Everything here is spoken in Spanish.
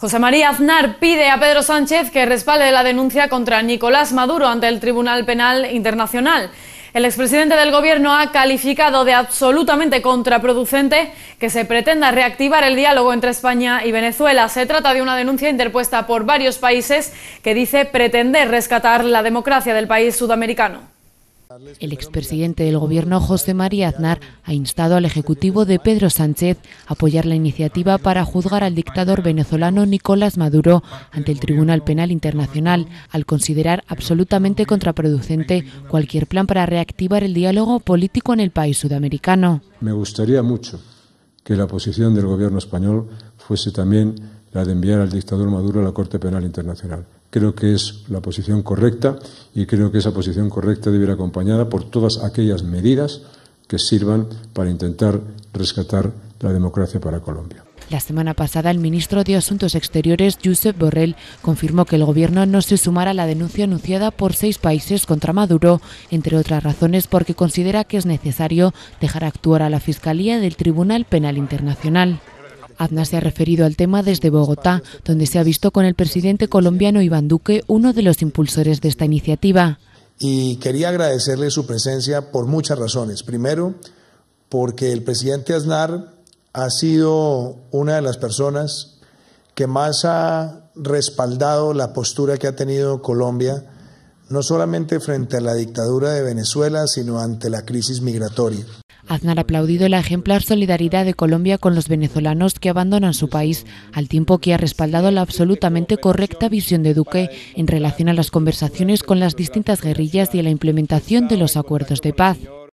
José María Aznar pide a Pedro Sánchez que respalde la denuncia contra Nicolás Maduro ante el Tribunal Penal Internacional. El expresidente del Gobierno ha calificado de absolutamente contraproducente que se pretenda reactivar el diálogo entre España y Venezuela. Se trata de una denuncia interpuesta por varios países que dice pretender rescatar la democracia del país sudamericano. El expresidente del gobierno José María Aznar ha instado al Ejecutivo de Pedro Sánchez a apoyar la iniciativa para juzgar al dictador venezolano Nicolás Maduro ante el Tribunal Penal Internacional, al considerar absolutamente contraproducente cualquier plan para reactivar el diálogo político en el país sudamericano. Me gustaría mucho que la posición del gobierno español fuese también la de enviar al dictador Maduro a la Corte Penal Internacional. Creo que es la posición correcta y creo que esa posición correcta debe ir acompañada por todas aquellas medidas que sirvan para intentar rescatar la democracia para Colombia. La semana pasada, el ministro de Asuntos Exteriores, Josep Borrell, confirmó que el gobierno no se sumará a la denuncia anunciada por seis países contra Maduro, entre otras razones porque considera que es necesario dejar actuar a la Fiscalía del Tribunal Penal Internacional. Aznar se ha referido al tema desde Bogotá, donde se ha visto con el presidente colombiano Iván Duque, uno de los impulsores de esta iniciativa. Y quería agradecerle su presencia por muchas razones. Primero, porque el presidente Aznar ha sido una de las personas que más ha respaldado la postura que ha tenido Colombia, no solamente frente a la dictadura de Venezuela, sino ante la crisis migratoria. Aznar ha aplaudido la ejemplar solidaridad de Colombia con los venezolanos que abandonan su país, al tiempo que ha respaldado la absolutamente correcta visión de Duque en relación a las conversaciones con las distintas guerrillas y a la implementación de los acuerdos de paz.